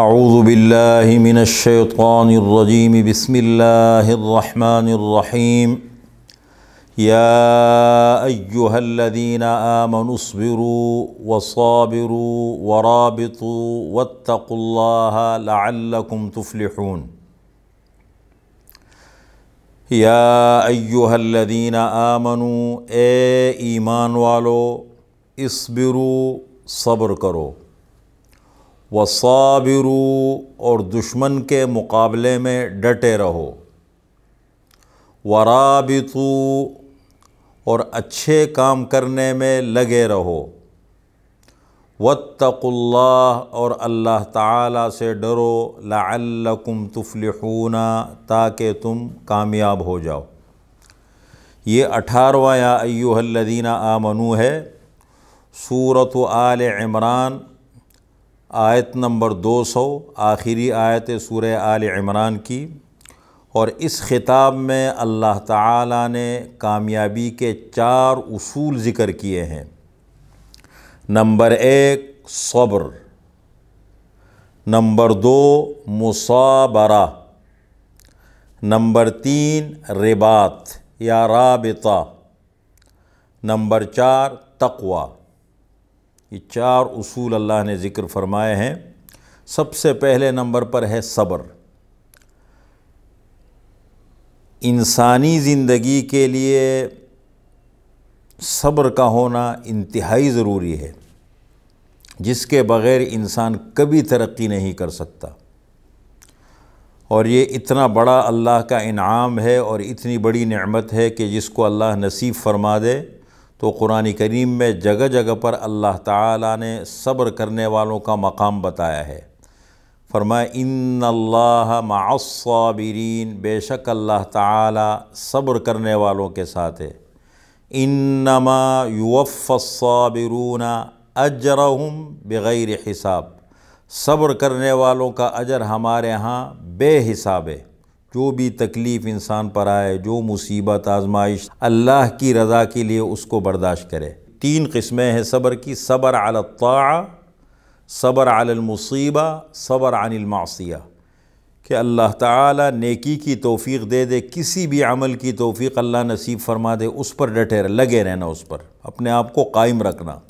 أعوذ بالله من الشيطان الرجيم بسم الله الرحمن الرحيم يا أيها الذين آمنوا اصبروا وصابروا ورابطوا واتقوا الله لعلكم تفلحون يا أيها الذين آمنوا اي إيمان والو اصبروا صبر کرو वसाबिरू और दुश्मन के मुकाबले में डटे रहो वराबितु और अच्छे काम करने में लगे रहो वत्तकुल्लाह और अल्लाह ताला से डरो लअल्लकुम तुफलिहूना ताकि तुम कामयाब हो जाओ ये अठारवा या अयुहल्लदीना आमनू है सूरत आल इमरान आयत नंबर 200 आखिरी आयत सूर आल इमरान की और इस ख़िताब में अल्लाह ताला ने कामयाबी के चार उसूल ज़िक्र किए हैं नंबर एक सब्र नंबर दो मुसाबरा नंबर तीन रिबात या रबता नंबर चार तकवा ये चार उसूल अल्लाह ने ज़िक्र फरमाए हैं सबसे पहले नंबर पर है सब्र इंसानी ज़िंदगी के लिए सब्र का होना इंतहाई ज़रूरी है जिसके बग़ैर इंसान कभी तरक्की नहीं कर सकता और ये इतना बड़ा अल्लाह का इनाम है और इतनी बड़ी नेमत है कि जिसको अल्लाह नसीब फरमा दे तो कुरान करीम में जगह जगह पर अल्लाह ताला ने सब्र करने वालों का मकाम बताया है फरमाया इन बेशक अल्लाह ताला सब्र करने वालों के साथ है इन नमा अजर हम बग़ैर हिसाब सब्र करने वालों का अजर हमारे यहाँ बेहिसाब है जो भी तकलीफ़ इंसान पर आए जो मुसीबत आजमाइश अल्लाह की रज़ा के लिए उसको बर्दाश्त करे तीन कस्में हैं सब्र की सब्र अलता सब्र अलमसीबा सब्र अनिलमासिया कि अल्लाह ताला नेकी की तोफ़ी दे दे किसी भी अमल की तोफ़ी अल्लाह नसीब फरमा दे उस पर डटे लगे रहना उस पर अपने आप को कायम रखना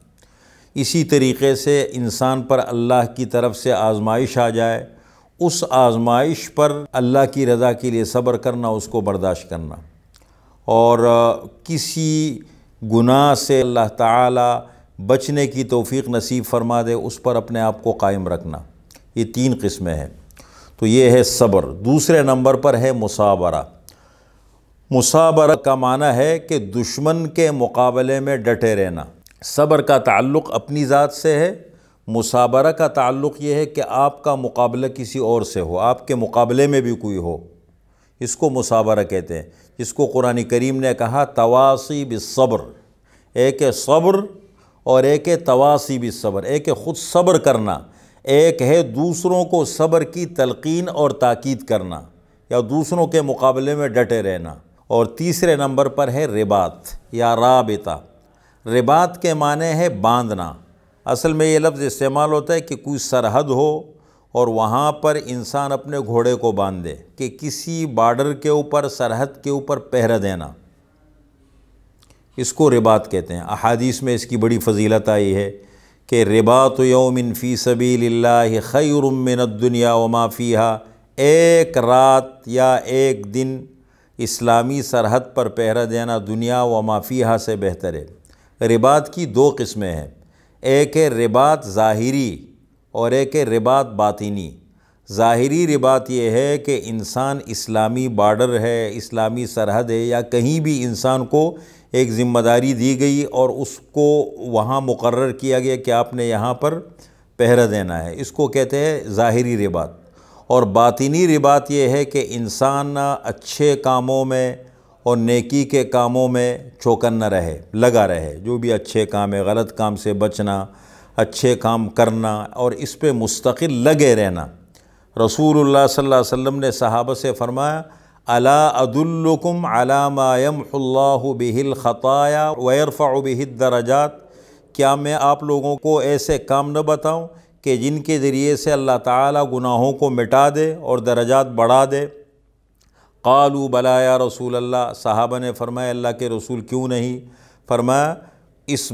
इसी तरीके से इंसान पर अल्लाह की तरफ से आजमाइश आ जाए उस आजमाइश पर अल्लाह की रज़ा के लिए सब्र करना उसको बर्दाश्त करना और किसी गुनाह से अल्लाह ताला बचने की तौफीक नसीब फरमा दे उस पर अपने आप को कायम रखना ये तीन किस्में हैं तो ये है सब्र दूसरे नंबर पर है मुसाबरा मुसाबरा का माना है कि दुश्मन के मुकाबले में डटे रहना सब्र का ताल्लुक़ अपनी ज़ात से है मुसाबरा का ताल्लुक़ ये है कि आपका मुकाबला किसी और से हो आपके मुकाबले में भी कोई हो इसको मुसाबरा कहते हैं जिसको कुरान करीम ने कहा तवासी बिसब्र एक है सब्र और एक है तवासी बिसब्र एक है ख़ुद सब्र करना एक है दूसरों को सब्र की तलकीन और ताक़द करना या दूसरों के मुकाबले में डटे रहना और तीसरे नंबर पर है रिबात या राबिता रिबात के माने है बांधना असल में ये लफ्ज़ इस्तेमाल होता है कि कोई सरहद हो और वहाँ पर इंसान अपने घोड़े को बांध दे कि किसी बॉर्डर के ऊपर सरहद के ऊपर पहरा देना इसको रिबात कहते हैं अहादीस में इसकी बड़ी फजीलत आई है कि रिबात यौमिन फ़ी सबील खैरमिन दुनिया व माफ़िया एक रात या एक दिन इस्लामी सरहद पर पहरा देना दुनिया व माफ़िया से बेहतर है रिबात की दो किस्में हैं एक है रिबात ज़ाहरी और एक है रिबात बातिनी ज़ाहरी रिबात यह है कि इंसान इस्लामी बॉर्डर है इस्लामी सरहद है या कहीं भी इंसान को एक ज़िम्मेदारी दी गई और उसको वहाँ मुकर किया गया कि आपने यहाँ पर पहरा देना है इसको कहते हैं ज़ाहरी रिबात और बातिनी रिबात यह है कि इंसान अच्छे कामों में और नेकी के कामों में चौकन न रहे लगा रहे जो भी अच्छे काम है गलत काम से बचना अच्छे काम करना और इस पर मुस्तकिल लगे रहना रसूल सल्लल्लाहु अलैहि वसल्लम ने सहाबा से फरमाया अला अदुल्लुकुम बिहिल ख़ताया वरफ़ा बिहिद दराजात क्या मैं आप लोगों को ऐसे काम न बताऊँ कि जिनके ज़रिए से अल्लाह ताला गुनाहों को मिटा दे और दराजात बढ़ा दे कालू बला या रसूल अल्लाह साहबा ने फरमाया अल्लाह के रसूल क्यों नहीं फरमाया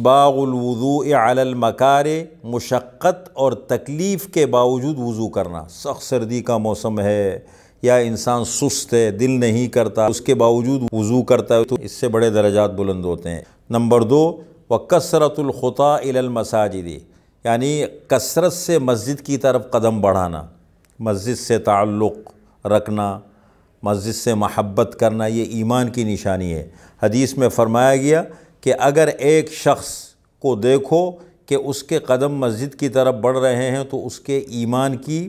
बाजू अलमकार मशक्क़त और तकलीफ़ के बावजूद वज़ू करना सख्त सर्दी का मौसम है या इंसान सुस्त है दिल नहीं करता उसके बावजूद वज़ू करता है तो इससे बड़े दर्जात बुलंद होते हैं नंबर दो व कसरतुलख़ा इलमसाजिद यानी कसरत से मस्जिद की तरफ कदम बढ़ाना मस्जिद से ताल्लुक़ रखना मस्जिद से महब्बत करना ये ईमान की निशानी है हदीस में फरमाया गया कि अगर एक शख्स को देखो कि उसके कदम मस्जिद की तरफ बढ़ रहे हैं तो उसके ईमान की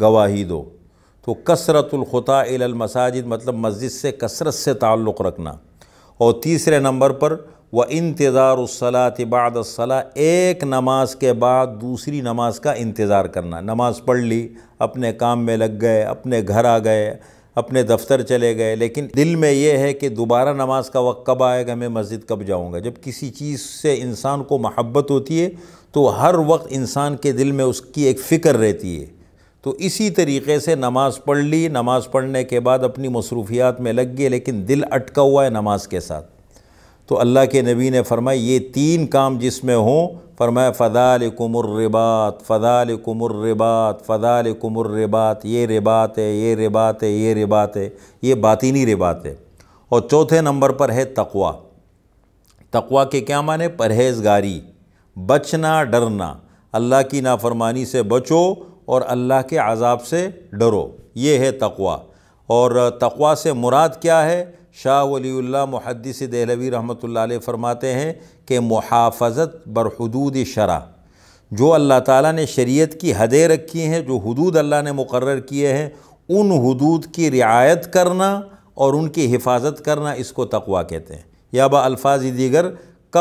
गवाही दो तो कसरतुलख़ा मसाजिद मतलब मस्जिद से कसरत से ताल्लुक़ रखना और तीसरे नंबर पर व इंतज़ार उसलातबादसला एक नमाज के बाद दूसरी नमाज का इंतज़ार करना नमाज़ पढ़ ली अपने काम में लग गए अपने घर आ गए अपने दफ्तर चले गए लेकिन दिल में ये है कि दोबारा नमाज का वक्त कब आएगा मैं मस्जिद कब जाऊँगा जब किसी चीज़ से इंसान को महब्बत होती है तो हर वक्त इंसान के दिल में उसकी एक फ़िक्र रहती है तो इसी तरीके से नमाज़ पढ़ ली नमाज़ पढ़ने के बाद अपनी मसरूफियात में लग गए लेकिन दिल अटका हुआ है नमाज के साथ तो अल्लाह के नबी ने फरमाया ये तीन काम जिसमें हों फरमाया फ़दाल कुमर्रबात फ़दाल कुमर्रबात फ़दाल कुमर्रबात ये रिबात है ये रिबात है ये रिबात है ये बातिनी रिबात है और चौथे नंबर पर है तकवा तकवा के क्या माने परहेजगारी बचना डरना अल्लाह की नाफरमानी से बचो और अल्लाह के आज़ाब से डरो ये है तकवा और तकवा से मुराद क्या है शाह वलील्ला मुहदस दहलवी रहमत ला फ़रमाते हैं कि मुहाफ़त बरहदूद शरा जो अल्लाह ताला ने शरीयत की हदें रखी हैं जो हदूद अल्लाह ने मुकर किए हैं उन हदूद की रियायत करना और उनकी हिफाजत करना इसको तकवा कहते हैं या बल्फाज दीगर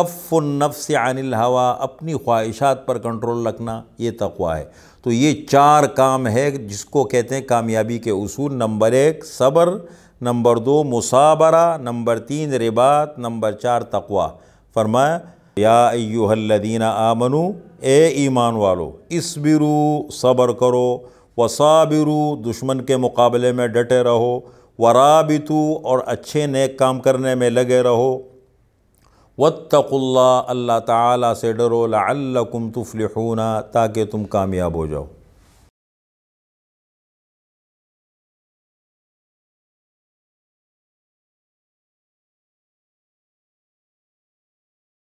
से अनिल हवा अपनी ख्वाहिशात पर कंट्रोल रखना ये तकवा है तो ये चार काम है जिसको कहते हैं कामयाबी के असूल नंबर एक सब्र नंबर दो मुसाबरा नंबर तीन रिबात नंबर चार तकवा फरमाया या अयुहल्लदीन आमनु ए ईमान वालो इसबिरू सब्र करो वसाबिरू दुश्मन के मुकाबले में डटे रहो वराबितु और अच्छे नेक काम करने में लगे रहो वत्तकुल्ला अल्लाह ताला से डरो लकुम तुफलहूना ताकि तुम कामयाब हो जाओ